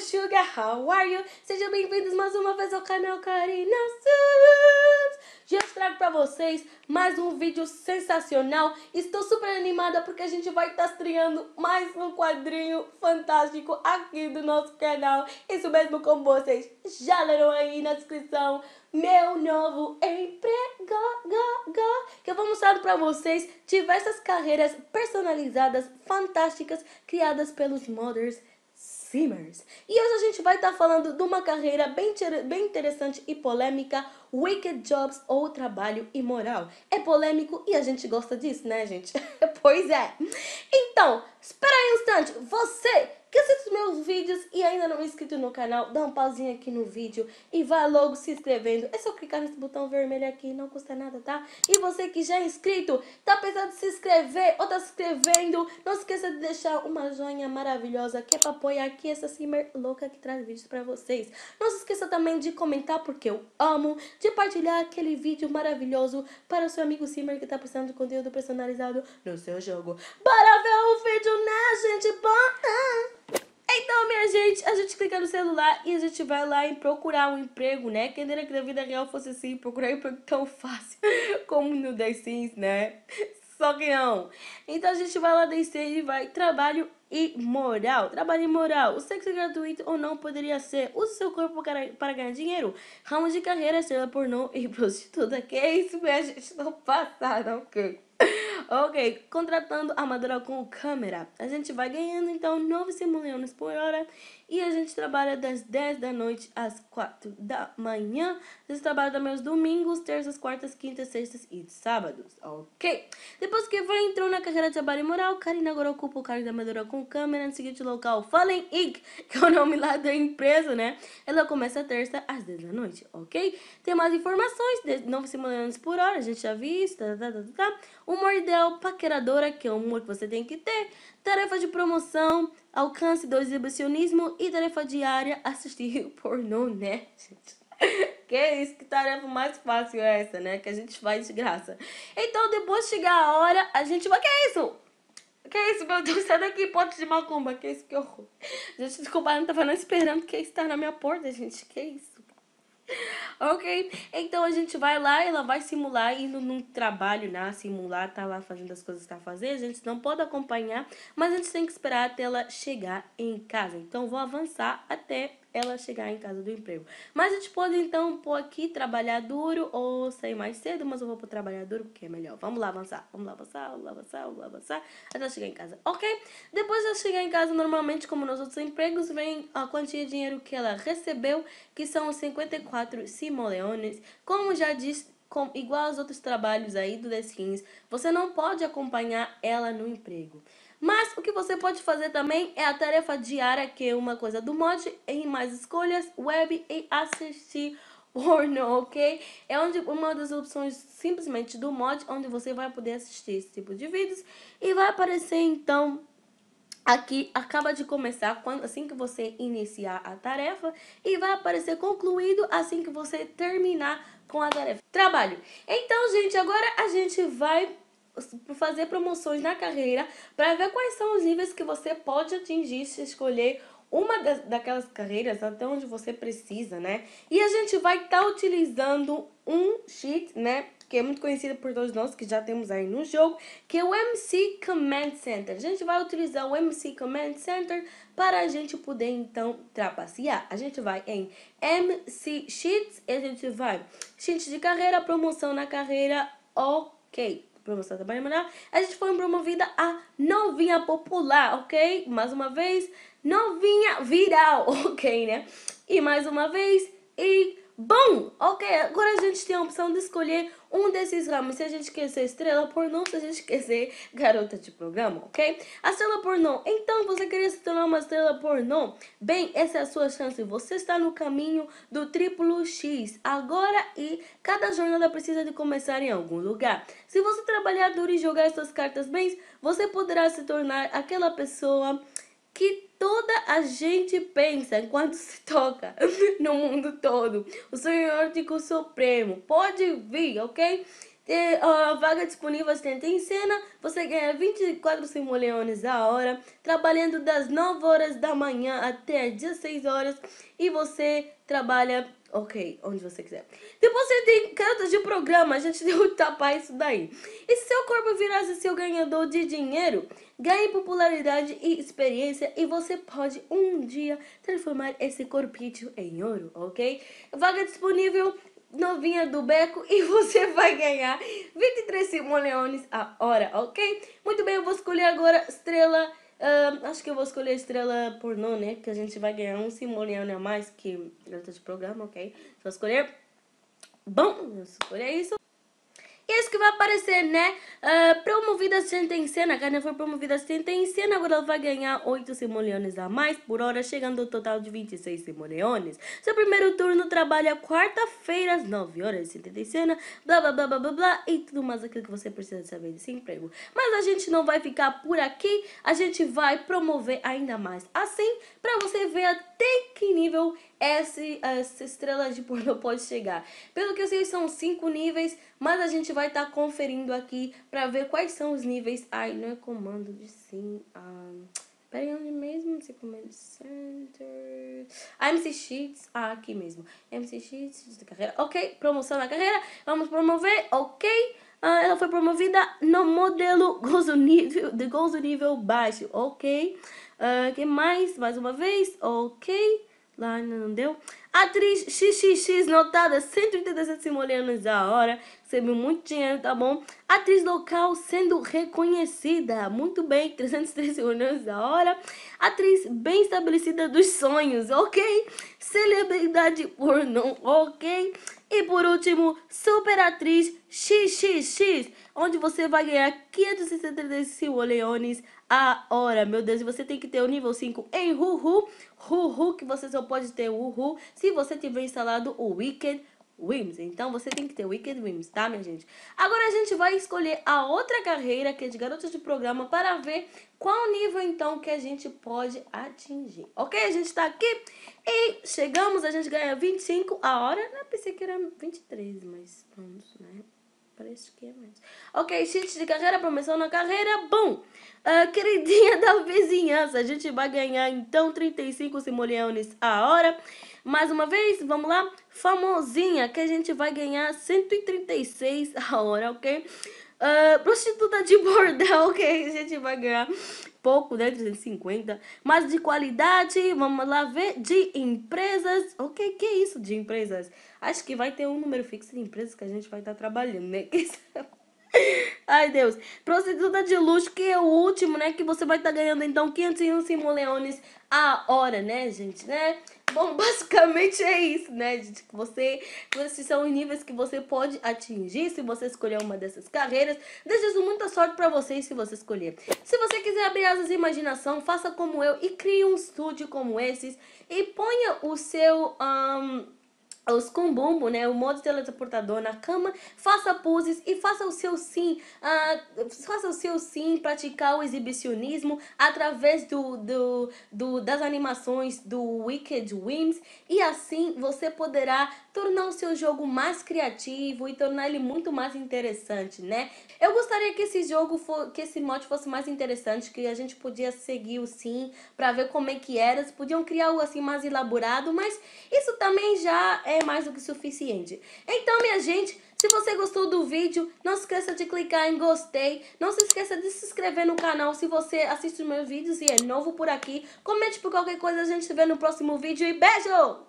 Hello Sugar, how are you? Sejam bem-vindos mais uma vez ao canal Karina Santos. Já trago para vocês mais um vídeo sensacional. Estou super animada porque a gente vai estar tá estreando mais um quadrinho fantástico aqui do nosso canal. Isso mesmo como vocês já leram aí na descrição. Meu novo emprego, go, go, que eu vou mostrar para vocês diversas carreiras personalizadas fantásticas criadas pelos modders Simmers. E hoje a gente vai estar tá falando de uma carreira bem, bem interessante e polêmica, Wicked Jobs ou Trabalho Imoral. É polêmico e a gente gosta disso, né, gente? pois é. Então, espera aí um instante, você que assiste meus vídeos e ainda não é inscrito no canal, dá um pauzinho aqui no vídeo e vá logo se inscrevendo. É só clicar nesse botão vermelho aqui, não custa nada, tá? E você que já é inscrito, tá pensando em se inscrever ou tá se inscrevendo, não esqueça de deixar uma joinha maravilhosa que é pra apoiar aqui essa simmer louca que traz vídeos pra vocês. Não se esqueça também de comentar, porque eu amo, de partilhar aquele vídeo maravilhoso para o seu amigo simmer que tá precisando de conteúdo personalizado no seu jogo. Bora ver o vídeo, né, gente? Bora! gente, a gente clica no celular e a gente vai lá em procurar um emprego, né? Quem dera que na vida real fosse assim, procurar um emprego tão fácil como no The Sims, né? Só que não. Então a gente vai lá descer e vai trabalho e moral. Trabalho e moral. O sexo é gratuito ou não poderia ser. Use seu corpo para ganhar dinheiro. Ramos de carreira, estrela pornô e prostituta. Que é isso, minha gente? Não passa, não, que ok, contratando armadura com câmera. A gente vai ganhando então 9 milhões por hora e a gente trabalha das 10 da noite às 4 da manhã. A gente trabalha também os domingos, terças, quartas, quintas, sextas e sábados, ok? Depois que foi, entrou na carreira de trabalho moral, Karina agora ocupa o cargo de armadura com câmera no seguinte local, Fallen Inc., que é o nome lá da empresa, né? Ela começa terça às 10 da noite, ok? Tem mais informações, 9 milhões por hora, a gente já viu isso, tá, tá, tá, tá. Humor ideal paqueradora, que é o amor é que você tem que ter, tarefa de promoção, alcance do exibicionismo e tarefa diária, assistir pornô, né, gente? Que é isso, que tarefa mais fácil é essa, né? Que a gente faz de graça. Então, depois chegar a hora, a gente vai... Que é isso? Que é isso, meu Deus? Sai daqui, pote de macumba. Que é isso, que horror. Gente, desculpa, eu não tava não esperando que está na minha porta, gente. Que é isso? ok? Então a gente vai lá, ela vai simular, indo num trabalho, né? Simular, tá lá fazendo as coisas que tá fazendo. A gente não pode acompanhar, mas a gente tem que esperar até ela chegar em casa. Então vou avançar até ela chegar em casa do emprego. Mas a gente pode então pôr aqui trabalhar duro ou sair mais cedo, mas eu vou pôr trabalhar duro porque é melhor. Vamos lá avançar, vamos lá avançar, vamos lá avançar, vamos lá avançar, até chegar em casa, ok? Depois de chegar em casa, normalmente, como nos outros empregos, vem a quantia de dinheiro que ela recebeu, que são 54 simoleones. Como já disse, com, igual aos outros trabalhos aí do The Skins, você não pode acompanhar ela no emprego. Mas o que você pode fazer também é a tarefa diária, que é uma coisa do mod, em mais escolhas, web e assistir porno, ok? É onde uma das opções simplesmente do mod, onde você vai poder assistir esse tipo de vídeos. E vai aparecer então aqui acaba de começar quando, assim que você iniciar a tarefa e vai aparecer concluído assim que você terminar com a tarefa. Trabalho. Então, gente, agora a gente vai fazer promoções na carreira para ver quais são os níveis que você pode atingir se escolher uma daquelas carreiras até onde você precisa, né? E a gente vai estar tá utilizando um cheat, né? que é muito conhecido por todos nós, que já temos aí no jogo, que é o MC Command Center. A gente vai utilizar o MC Command Center para a gente poder, então, trapacear. A gente vai em MC Sheets, e a gente vai Sheets de carreira, promoção na carreira, ok promoção da melhor, a gente foi promovida a novinha popular, ok? Mais uma vez, novinha viral, ok, né? E mais uma vez, e Bom, ok, agora a gente tem a opção de escolher um desses ramos. Se a gente quer ser estrela pornô, se a gente quer ser garota de programa, ok? A estrela pornô. Então, você queria se tornar uma estrela pornô? Bem, essa é a sua chance. Você está no caminho do triplo X. Agora e cada jornada precisa de começar em algum lugar. Se você trabalhar duro e jogar suas cartas bem, você poderá se tornar aquela pessoa que toda a gente pensa enquanto se toca no mundo todo. O Senhor erótico supremo. Pode vir, ok? Tem a vaga disponível assistente em cena. Você ganha 24 simoleões a hora, trabalhando das 9 horas da manhã até as 16 horas. E você trabalha Ok, onde você quiser. Depois você tem cartas de programa, a gente deu tapar isso daí. E se seu corpo virasse seu ganhador de dinheiro, ganhe popularidade e experiência e você pode um dia transformar esse corpício em ouro, ok? Vaga disponível novinha do beco e você vai ganhar 23 simoleones a hora, ok? Muito bem, eu vou escolher agora estrela Acho que eu vou escolher a estrela pornô, né? Porque a gente vai ganhar um simoniano a mais que garota de programa, ok? Só escolher. Bom, eu escolher isso isso que vai aparecer, né? Uh, promovida sentencena, a Gana foi promovida sentencena, agora ela vai ganhar 8 simoleones a mais por hora, chegando ao total de 26 simoleones. Seu primeiro turno trabalha quarta-feira às 9 horas, sentencena, blá blá blá blá blá blá e tudo mais aquilo que você precisa saber desse emprego. Mas a gente não vai ficar por aqui, a gente vai promover ainda mais assim, para você ver até que nível essa, essa estrela de porno pode chegar. Pelo que eu sei, são cinco níveis, mas a gente vai estar tá conferindo aqui para ver quais são os níveis. Ai, não é comando de sim. Ah, Pera aí, onde mesmo? Não sei como é Center. Ah, MC Sheets. Ah, aqui mesmo. MC Sheets de carreira. Ok, promoção na carreira. Vamos promover. Ok. Ah, ela foi promovida no modelo nível, de gols do nível baixo. Ok. Uh, que mais? Mais uma vez. Ok lá não deu. Atriz XXX, notada 187 simoleanos da hora, recebeu muito dinheiro, tá bom? Atriz local sendo reconhecida, muito bem, 303 simoleanos da hora. Atriz bem estabelecida dos sonhos, ok? Celebridade não ok? E por último, super atriz XXX, onde você vai ganhar 576 simoleones a hora, meu Deus. E você tem que ter o nível 5 em Ruhu. Ruhu, que você só pode ter o Ruhu se você tiver instalado o Wicked Wims. Então você tem que ter Wicked Wims, tá, minha gente? Agora a gente vai escolher a outra carreira, que é de garotas de programa, para ver qual nível então que a gente pode atingir. Ok? A gente tá aqui e chegamos, a gente ganha 25 a hora. Não pensei que era 23, mas vamos, né? parece que é mais Ok, cheats de carreira, promoção na carreira, bom. Uh, queridinha da vizinhança, a gente vai ganhar então 35 simoleones a hora. Mais uma vez, vamos lá. Famosinha, que a gente vai ganhar 136 a hora, ok? Uh, prostituta de bordel, ok, a gente vai ganhar pouco, né? 350. Mas de qualidade, vamos lá ver. De empresas. O que, que é isso de empresas? Acho que vai ter um número fixo de empresas que a gente vai estar tá trabalhando, né? Ai, Deus. Prostituta de luxo, que é o último, né? Que você vai estar tá ganhando, então, 505 leones a hora, né, gente, né? Bom, basicamente é isso, né, gente? Você, esses são níveis que você pode atingir se você escolher uma dessas carreiras. Desejo muita sorte para vocês se você escolher. Se você quiser abrir asas de imaginação, faça como eu e crie um estúdio como esses e ponha o seu... Um, os combombo, né, o modo teletransportador na cama, faça poses e faça o seu sim, uh, faça o seu sim praticar o exibicionismo através do, do, do das animações do Wicked Wings e assim você poderá tornar o seu jogo mais criativo e tornar ele muito mais interessante, né? Eu gostaria que esse jogo for, que esse mod fosse mais interessante, que a gente podia seguir o sim para ver como é que era, se podiam criar o assim mais elaborado, mas isso também já é é mais do que suficiente. Então, minha gente, se você gostou do vídeo, não se esqueça de clicar em gostei. Não se esqueça de se inscrever no canal se você assiste os meus vídeos e é novo por aqui. Comente por qualquer coisa, a gente se vê no próximo vídeo e beijo!